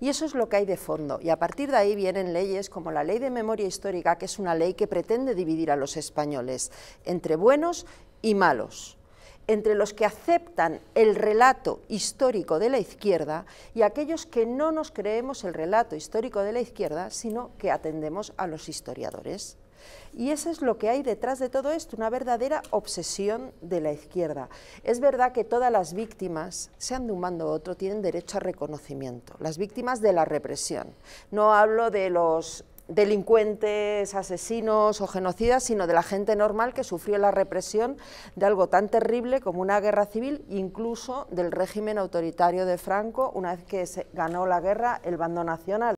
Y eso es lo que hay de fondo. Y a partir de ahí vienen leyes como la Ley de Memoria Histórica, que es una ley que pretende dividir a los españoles entre buenos y malos entre los que aceptan el relato histórico de la izquierda y aquellos que no nos creemos el relato histórico de la izquierda, sino que atendemos a los historiadores. Y eso es lo que hay detrás de todo esto, una verdadera obsesión de la izquierda. Es verdad que todas las víctimas, sean de un mando u otro, tienen derecho a reconocimiento, las víctimas de la represión. No hablo de los delincuentes, asesinos o genocidas, sino de la gente normal que sufrió la represión de algo tan terrible como una guerra civil, incluso del régimen autoritario de Franco, una vez que se ganó la guerra el bando nacional.